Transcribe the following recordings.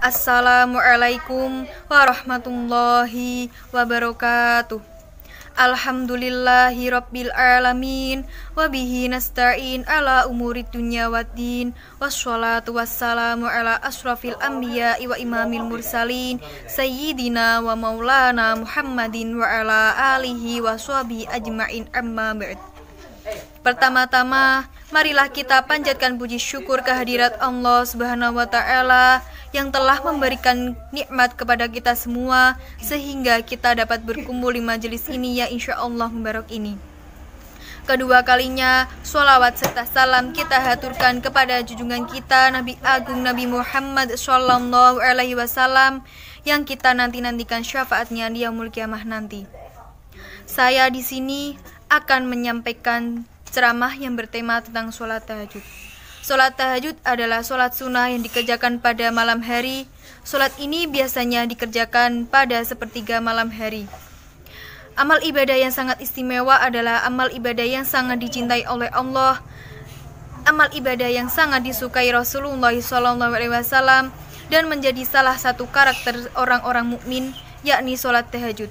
Assalamualaikum warahmatullahi wabarakatuh. Alhamdulillahi rabbil alamin wa bihi nasta'in ala umuri dunya waddin wassalatu wassalamu ala asrafil anbiya wa imamil mursalin sayyidina wa maulana Muhammadin wa ala alihi wa ajmain amma ba'd. Pertama-tama Marilah kita panjatkan puji syukur kehadirat Allah Subhanahu wa taala yang telah memberikan nikmat kepada kita semua sehingga kita dapat berkumpul di majelis ini ya insya Allah mubarak ini. Kedua kalinya, sholawat serta salam kita haturkan kepada junjungan kita Nabi Agung Nabi Muhammad Sallallahu Alaihi Wasallam yang kita nanti-nantikan syafaatnya di Yaumul Kiamah nanti. Saya di sini akan menyampaikan ceramah yang bertema tentang sholat tahajud. Sholat tahajud adalah sholat sunnah yang dikerjakan pada malam hari. Sholat ini biasanya dikerjakan pada sepertiga malam hari. Amal ibadah yang sangat istimewa adalah amal ibadah yang sangat dicintai oleh Allah, amal ibadah yang sangat disukai Rasulullah SAW dan menjadi salah satu karakter orang-orang mukmin, yakni sholat tahajud.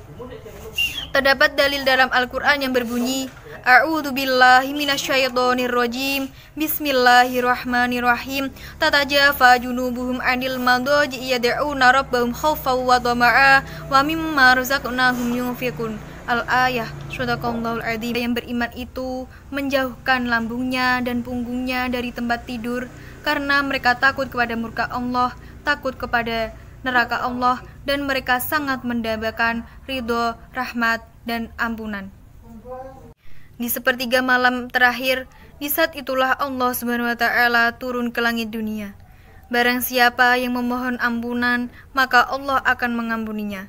Terdapat dalil dalam Al-Quran yang berbunyi, A'udhu billahi minasyaitonir rojim Bismillahirrahmanirrahim Tatajafa junubuhum anil madoji yada'una rabbahum khawfaw wa tama'a Wa mimma razaqnahum yunfikun Al-ayah Sadaqallahul adhim Yang beriman itu menjauhkan lambungnya dan punggungnya dari tempat tidur Karena mereka takut kepada murka Allah Takut kepada neraka Allah dan mereka sangat mendambakan ridho, rahmat, dan ampunan. Di sepertiga malam terakhir, di saat itulah Allah swt turun ke langit dunia. Barang siapa yang memohon ampunan, maka Allah akan mengampuninya.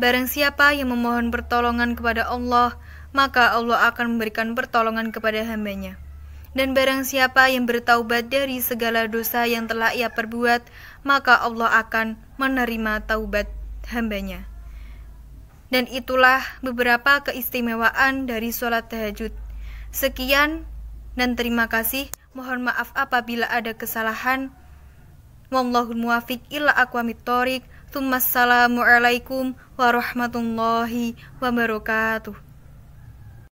Barang siapa yang memohon pertolongan kepada Allah, maka Allah akan memberikan pertolongan kepada hambanya. Dan barang siapa yang bertaubat dari segala dosa yang telah ia perbuat, maka Allah akan menerima taubat hambanya. Dan itulah beberapa keistimewaan dari sholat tahajud. Sekian dan terima kasih. Mohon maaf apabila ada kesalahan. Wallahul muwafiq ila aqwamit thoriq. alaikum warahmatullahi wabarakatuh.